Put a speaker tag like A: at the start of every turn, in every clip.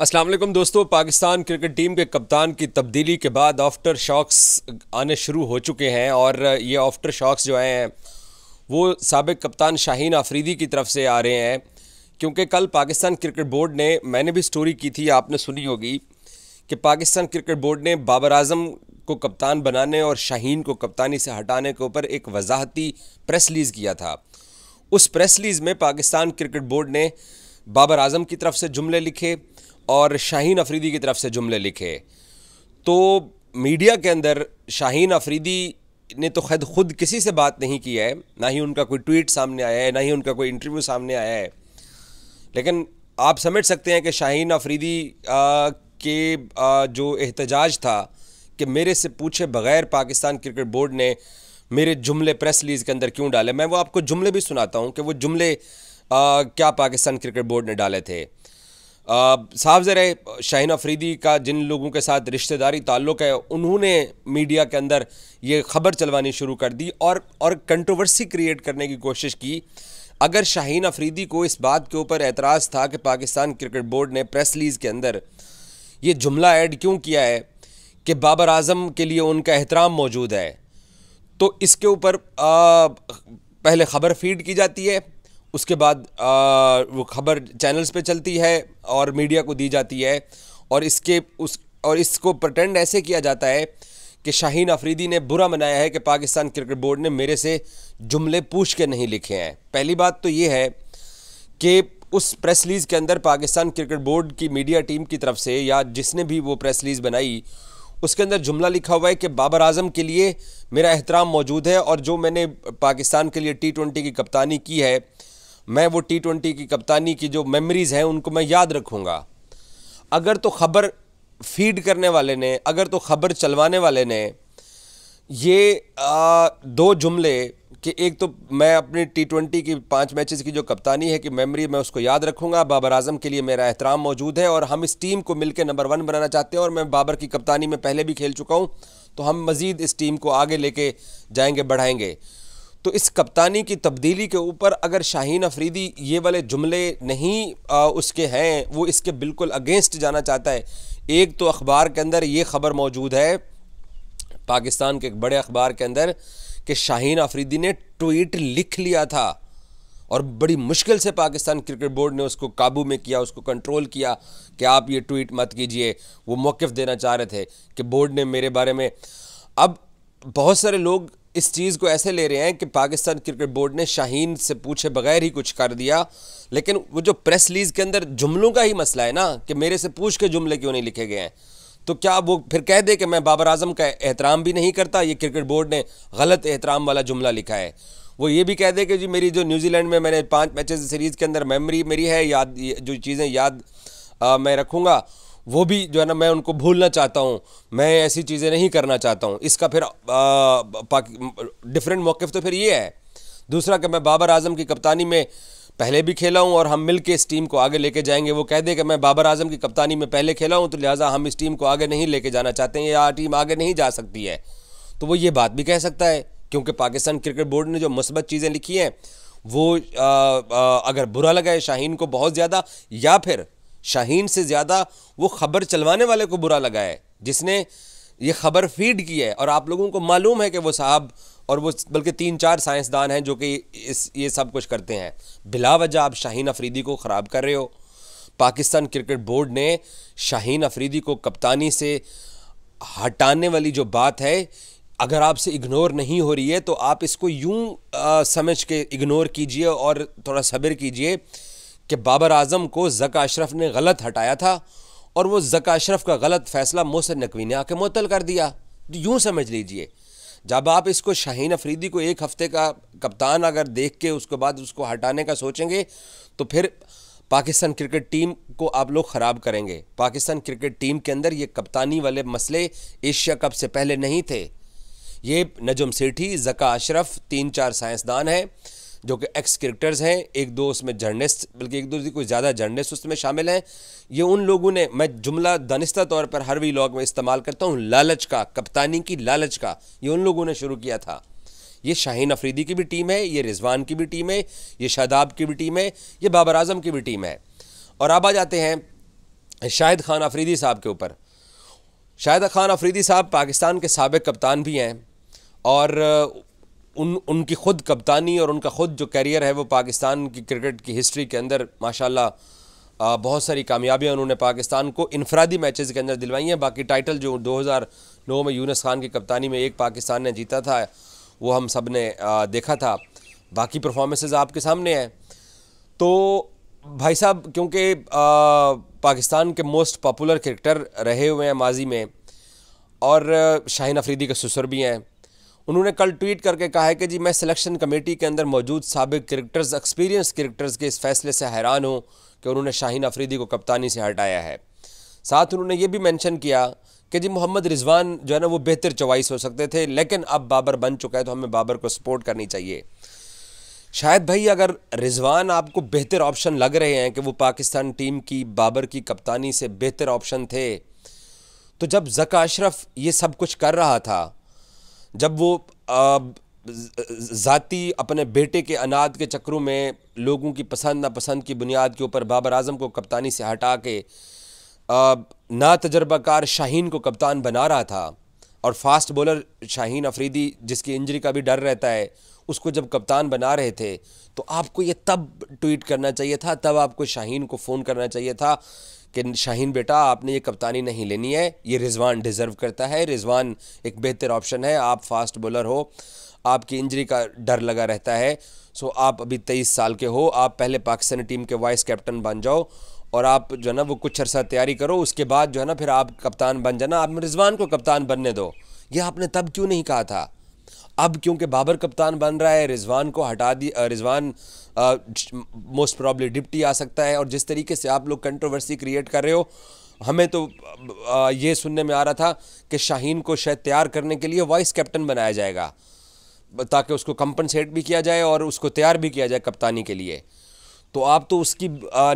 A: असलम दोस्तों Pakistan cricket team के कप्तान की तब्दीली के बाद आफ्टर शॉक्स आने शुरू हो चुके हैं और ये आफ्टर शॉक्स जो हैं वो सबक कप्तान शाहीन आफरीदी की तरफ से आ रहे हैं क्योंकि कल पाकिस्तान क्रिकेट बोर्ड ने मैंने भी स्टोरी की थी आपने सुनी होगी कि पाकिस्तान क्रिकेट बोर्ड ने बाबर आजम को कप्तान बनाने और शाहीन को कप्तानी से हटाने के ऊपर एक वजाहती प्रेस लीज़ किया था उस प्रेस लीज़ में पाकिस्तान क्रिकेट बोर्ड ने बाबर आजम की तरफ से जुमले लिखे और शाहीन अफरीदी की तरफ से जुमले लिखे तो मीडिया के अंदर शाहीन अफरीदी ने तो खैद खुद किसी से बात नहीं की है ना ही उनका कोई ट्वीट सामने आया है ना ही उनका कोई इंटरव्यू सामने आया है लेकिन आप समझ सकते हैं कि शाहीन अफरीदी आ, के आ, जो एहतजाज था कि मेरे से पूछे बगैर पाकिस्तान क्रिकेट बोर्ड ने मेरे जुमले प्रेस रिलीज़ के अंदर क्यों डाले मैं वो आपको जुमले भी सुनाता हूँ कि वो जुमले आ, क्या पाकिस्तान क्रिकेट बोर्ड ने डाले थे साहब ज़र शाहन अफरीदी का जिन लोगों के साथ रिश्तेदारी ताल्लुक़ है उन्होंने मीडिया के अंदर ये खबर चलवानी शुरू कर दी और और कंट्रोवर्सी क्रिएट करने की कोशिश की अगर शाहीन अफरीदी को इस बात के ऊपर एतराज़ था कि पाकिस्तान क्रिकेट बोर्ड ने प्रेस लीज़ के अंदर ये जुमला ऐड क्यों किया है कि बाबर आजम के लिए उनका एहतराम मौजूद है तो इसके ऊपर पहले ख़बर फीड की जाती है उसके बाद आ, वो खबर चैनल्स पे चलती है और मीडिया को दी जाती है और इसके उस और इसको प्रटेंड ऐसे किया जाता है कि शाहीन अफरीदी ने बुरा मनाया है कि पाकिस्तान क्रिकेट बोर्ड ने मेरे से जुमले पूछ के नहीं लिखे हैं पहली बात तो ये है कि उस प्रेस लीज़ के अंदर पाकिस्तान क्रिकेट बोर्ड की मीडिया टीम की तरफ से या जिसने भी वो प्रेस लीज़ बनाई उसके अंदर जुमला लिखा हुआ है कि बाबर आजम के लिए मेरा एहतराम मौजूद है और जो मैंने पाकिस्तान के लिए टी ट्वेंटी की कप्तानी की है मैं वो टी ट्वेंटी की कप्तानी की जो मेमोरीज़ हैं उनको मैं याद रखूँगा अगर तो ख़बर फीड करने वाले ने अगर तो ख़बर चलवाने वाले ने ये आ, दो जुमले कि एक तो मैं अपनी टी ट्वेंटी की पाँच मैचेस की जो कप्तानी है कि मेमोरी मैं उसको याद रखूंगा बाबर आजम के लिए मेरा एहतराम मौजूद है और हम इस टीम को मिलकर नंबर वन बनाना चाहते हैं और मैं बाबर की कप्तानी में पहले भी खेल चुका हूँ तो हम मज़ीद इस टीम को आगे लेके जाएंगे बढ़ाएंगे तो इस कप्तानी की तब्दीली के ऊपर अगर शाहीन अफरीदी ये वाले जुमले नहीं आ, उसके हैं वो इसके बिल्कुल अगेंस्ट जाना चाहता है एक तो अखबार के अंदर ये ख़बर मौजूद है पाकिस्तान के एक बड़े अखबार के अंदर कि शाहीन अफरीदी ने ट्वीट लिख लिया था और बड़ी मुश्किल से पाकिस्तान क्रिकेट बोर्ड ने उसको काबू में किया उसको कंट्रोल किया कि आप ये ट्वीट मत कीजिए वो मौक़ देना चाह रहे थे कि बोर्ड ने मेरे बारे में अब बहुत सारे लोग इस चीज़ को ऐसे ले रहे हैं कि पाकिस्तान क्रिकेट बोर्ड ने शाहीन से पूछे बगैर ही कुछ कर दिया लेकिन वो जो प्रेस लीज के अंदर जुमलों का ही मसला है ना कि मेरे से पूछ के जुमले क्यों नहीं लिखे गए हैं तो क्या वो फिर कह दे कि मैं बाबर आजम का एहतराम भी नहीं करता ये क्रिकेट बोर्ड ने गलत एहतराम वाला जुमला लिखा है वो ये भी कह दे कि जी मेरी जो न्यूजीलैंड में मैंने पाँच मैचेस सीरीज़ के अंदर मेमरी मेरी है याद जो चीज़ें याद आ, मैं रखूँगा वो भी जो है ना मैं उनको भूलना चाहता हूँ मैं ऐसी चीज़ें नहीं करना चाहता हूँ इसका फिर डिफरेंट मौक़ तो फिर ये है दूसरा कि मैं बाबर आजम की कप्तानी में पहले भी खेला हूँ और हम मिल के इस टीम को आगे लेके जाएंगे वो कह दे कि मैं बाबर आजम की कप्तानी में पहले खेला हूँ तो लिहाजा हम इस टीम को आगे नहीं लेके जाना चाहते हैं या टीम आगे नहीं जा सकती है तो वो ये बात भी कह सकता है क्योंकि पाकिस्तान क्रिकेट बोर्ड ने जो मस्बत चीज़ें लिखी हैं वो आ, आ, अगर बुरा लगा है शाहीन को बहुत ज़्यादा या फिर शाहीन से ज़्यादा वो खबर चलवाने वाले को बुरा लगा है जिसने ये खबर फीड की है और आप लोगों को मालूम है कि वो साहब और वो बल्कि तीन चार साइंसदान हैं जो कि इस ये सब कुछ करते हैं बिला वजह आप शाहीन अफरीदी को ख़राब कर रहे हो पाकिस्तान क्रिकेट बोर्ड ने शाहीन अफरीदी को कप्तानी से हटाने वाली जो बात है अगर आपसे इग्नोर नहीं हो रही है तो आप इसको यूँ समझ के इग्नोर कीजिए और थोड़ा सब्र कीजिए कि बाबर आजम को जका अशरफ ने गलत हटाया था और वो जका अशरफ का गलत फैसला मोहसिन नकवी ने आके मुतल कर दिया तो यूँ समझ लीजिए जब आप इसको शाहीन अफरीदी को एक हफ़्ते का कप्तान अगर देख के उसके बाद उसको हटाने का सोचेंगे तो फिर पाकिस्तान क्रिकेट टीम को आप लोग ख़राब करेंगे पाकिस्तान क्रिकेट टीम के अंदर ये कप्तानी वाले मसले एशिया कप से पहले नहीं थे ये नजम सेठी जका अशरफ तीन चार साइंसदान हैं जो कि एक्स क्रिकेटर्स हैं एक दो उसमें जर्नलिस्ट बल्कि एक दो कुछ ज़्यादा जर्नलिस्ट उसमें शामिल हैं ये उन लोगों ने मैं जुमला दानिस्ता तौर पर हर वी लॉग में इस्तेमाल करता हूँ लालच का कप्तानी की लालच का ये उन लोगों ने शुरू किया था ये शाहीन अफरीदी की भी टीम है ये रिजवान की भी टीम है ये शादाब की भी टीम है ये बाबर आजम की भी टीम है और अब आ जाते हैं शाहिद खान अफरीदी साहब के ऊपर शाहिद खान अफरीदी साहब पाकिस्तान के सबक कप्तान भी हैं और उन उनकी ख़ुद कप्तानी और उनका ख़ुद जो कैरियर है वो पाकिस्तान की क्रिकेट की हिस्ट्री के अंदर माशाल्लाह बहुत सारी कामयाबियाँ उन्होंने पाकिस्तान को इनफरादी मैचेस के अंदर दिलवाई हैं बाकी टाइटल जो 2009 में यूनस खान की कप्तानी में एक पाकिस्तान ने जीता था वो हम सब ने देखा था बाकी परफॉर्मेंसेज आपके सामने हैं तो भाई साहब क्योंकि पाकिस्तान के मोस्ट पॉपुलर क्रिकेटर रहे हुए हैं माजी में और शाहन अफरीदी के ससुर भी हैं उन्होंने कल ट्वीट करके कहा है कि जी मैं सिलेक्शन कमेटी के अंदर मौजूद सबक क्रिकेटर्स एक्सपीरियंस क्रिकेटर्स के इस फैसले से हैरान हूँ कि उन्होंने शाहीन अफरीदी को कप्तानी से हटाया है साथ उन्होंने ये भी मैंशन किया कि जी मोहम्मद रिजवान जो है ना वो बेहतर चॉइस हो सकते थे लेकिन अब बाबर बन चुका है तो हमें बाबर को सपोर्ट करनी चाहिए शायद भाई अगर रिजवान आपको बेहतर ऑप्शन लग रहे हैं कि वो पाकिस्तान टीम की बाबर की कप्तानी से बेहतर ऑप्शन थे तो जब जका अशरफ ये सब कुछ कर रहा था जब वो ज़ाती अपने बेटे के अनाद के चक्रों में लोगों की पसंद नापसंद की बुनियाद के ऊपर बाबर आजम को कप्तानी से हटा के ना तजर्बाकार शाहीन को कप्तान बना रहा था और फास्ट बॉलर शाहीन अफरीदी जिसकी इंजरी का भी डर रहता है उसको जब कप्तान बना रहे थे तो आपको ये तब ट्वीट करना चाहिए था तब आपको शाहीन को फ़ोन करना चाहिए था कि शाहीन बेटा आपने ये कप्तानी नहीं लेनी है ये रिजवान डिज़र्व करता है रिजवान एक बेहतर ऑप्शन है आप फास्ट बॉलर हो आपकी इंजरी का डर लगा रहता है सो आप अभी तेईस साल के हो आप पहले पाकिस्तानी टीम के वाइस कैप्टन बन जाओ और आप जो है ना वो कुछ अरसा तैयारी करो उसके बाद जो है ना फिर आप कप्तान बन जाना आप रिजवान को कप्तान बनने दो यह आपने तब क्यों नहीं कहा था अब क्योंकि बाबर कप्तान बन रहा है रिजवान को हटा दी रिजवान मोस्ट प्रॉब्ली डिप्टी आ सकता है और जिस तरीके से आप लोग कंट्रोवर्सी क्रिएट कर रहे हो हमें तो आ, ये सुनने में आ रहा था कि शाहीन को शायद तैयार करने के लिए वाइस कैप्टन बनाया जाएगा ताकि उसको कंपनसेट भी किया जाए और उसको तैयार भी किया जाए कप्तानी के लिए तो आप तो उसकी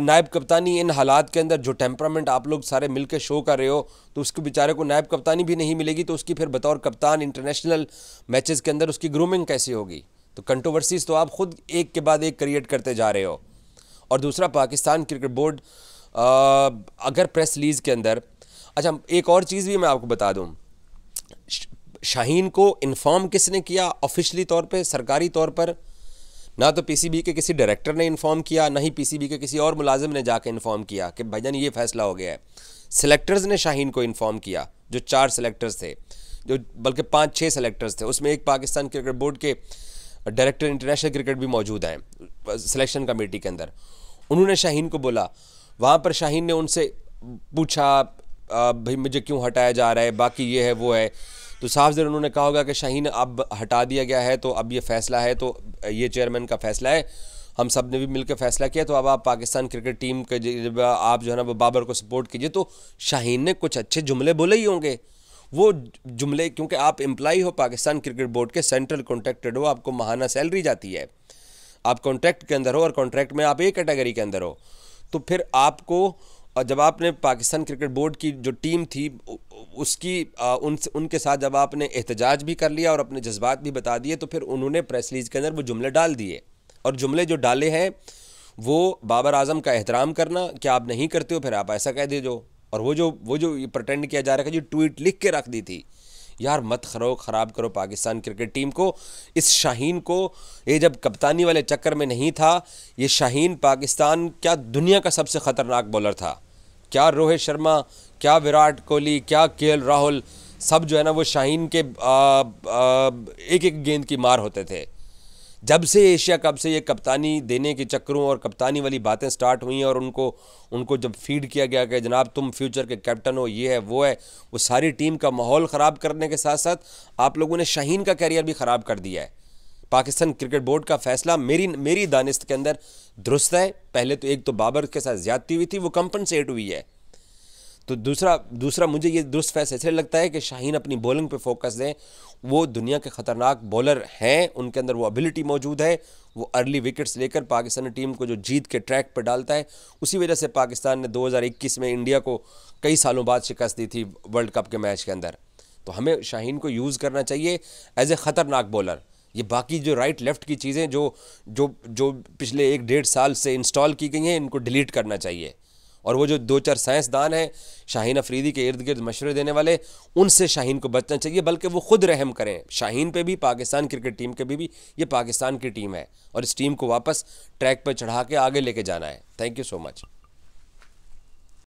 A: नायब कप्तानी इन हालात के अंदर जो टेम्परामेंट आप लोग सारे मिल के शो कर रहे हो तो उसके बेचारे को नायब कप्तानी भी नहीं मिलेगी तो उसकी फिर बतौर कप्तान इंटरनेशनल मैचेस के अंदर उसकी ग्रूमिंग कैसे होगी तो कंट्रोवर्सीज तो आप खुद एक के बाद एक क्रिएट करते जा रहे हो और दूसरा पाकिस्तान क्रिकेट बोर्ड अगर प्रेस लीज के अंदर अच्छा एक और चीज़ भी मैं आपको बता दूँ शाहीन को इन्फॉर्म किसने किया ऑफिशली तौर पे सरकारी तौर पर ना तो पीसीबी के किसी डायरेक्टर ने इन्फॉर्म किया ना ही पीसीबी के किसी और मुलाजिम ने जाकर इन्फॉर्म किया कि भजन ये फैसला हो गया है सिलेक्टर्स ने शाहीन को इन्फॉर्म किया जो चार सिलेक्टर्स थे जो बल्कि पाँच छः सिलेक्टर्स थे उसमें एक पाकिस्तान क्रिकेट बोर्ड के डायरेक्टर इंटरनेशनल क्रिकेट भी मौजूद हैं सिलेक्शन कमेटी के अंदर उन्होंने शाहीन को बोला वहाँ पर शाहीन ने उनसे पूछा भाई मुझे क्यों हटाया जा रहा है बाकी ये है वो है तो साफ जर उन्होंने कहा होगा कि शाहीन अब हटा दिया गया है तो अब ये फैसला है तो ये चेयरमैन का फैसला है हम सब ने भी मिलकर फैसला किया तो अब आप पाकिस्तान क्रिकेट टीम के आप जो है ना वो बाबर को सपोर्ट कीजिए तो शाहीन ने कुछ अच्छे जुमले बोले ही होंगे वो जुमले क्योंकि आप एम्प्लाई हो पाकिस्तान क्रिकेट बोर्ड के सेंट्रल कॉन्ट्रैक्टेड हो आपको महाना सैलरी जाती है आप कॉन्ट्रैक्ट के अंदर हो और कॉन्ट्रैक्ट में आप ए कैटेगरी के अंदर हो तो फिर आपको और जब आपने पाकिस्तान क्रिकेट बोर्ड की जो टीम थी उसकी उन उनके साथ जब आपने एहतजाज भी कर लिया और अपने जज्बात भी बता दिए तो फिर उन्होंने प्रेस रिलीज के अंदर वो जुमले डाल दिए और जुमले जो डाले हैं वो बाबर आजम का एहतराम करना क्या आप नहीं करते हो फिर आप ऐसा कह दे जो और वो जो वो जो ये प्रटेंड किया जा रहा है कि जो ट्वीट लिख के रख दी थी यार मत खरो ख़राब करो पाकिस्तान क्रिकेट टीम को इस शाहीन को ये जब कप्तानी वाले चक्कर में नहीं था ये शाहीन पाकिस्तान क्या दुनिया का सबसे ख़तरनाक बॉलर था क्या रोहित शर्मा क्या विराट कोहली क्या के राहुल सब जो है ना वो शाहीन के आ, आ, एक एक गेंद की मार होते थे जब से एशिया कप से ये कप्तानी देने के चक्करों और कप्तानी वाली बातें स्टार्ट हुई हैं और उनको उनको जब फीड किया गया कि जनाब तुम फ्यूचर के कैप्टन हो ये है वो है वो सारी टीम का माहौल ख़राब करने के साथ साथ आप लोगों ने शाहीन का कैरियर भी ख़राब कर दिया है पाकिस्तान क्रिकेट बोर्ड का फैसला मेरी मेरी दानिस्त के अंदर दुरुस्त है पहले तो एक तो बाबर के साथ ज्यादती हुई थी वो कंपनसेट हुई है तो दूसरा दूसरा मुझे ये दुरुस्त फैसला इसलिए लगता है कि शाहीन अपनी बॉलिंग पे फोकस दें वो दुनिया के ख़तरनाक बॉलर हैं उनके अंदर वो एबिलिटी मौजूद है वो अर्ली विकेट्स लेकर पाकिस्तानी टीम को जो जीत के ट्रैक पर डालता है उसी वजह से पाकिस्तान ने 2021 में इंडिया को कई सालों बाद शिकस्त दी थी वर्ल्ड कप के मैच के अंदर तो हमें शाहीन को यूज़ करना चाहिए एज ए ख़तरनाक बॉलर ये बाकी जो राइट लेफ़्ट की चीज़ें जो जो जो पिछले एक डेढ़ साल से इंस्टॉल की गई हैं इनको डिलीट करना चाहिए और वो जो दो चार साइंसदान हैं शाहीन अफरीदी के इर्द गिर्द मशवरे देने वाले उनसे शाहीन को बचना चाहिए बल्कि वो खुद रहम करें शाहीन पे भी पाकिस्तान क्रिकेट टीम के भी, भी ये पाकिस्तान की टीम है और इस टीम को वापस ट्रैक पर चढ़ा के आगे लेके जाना है थैंक यू सो मच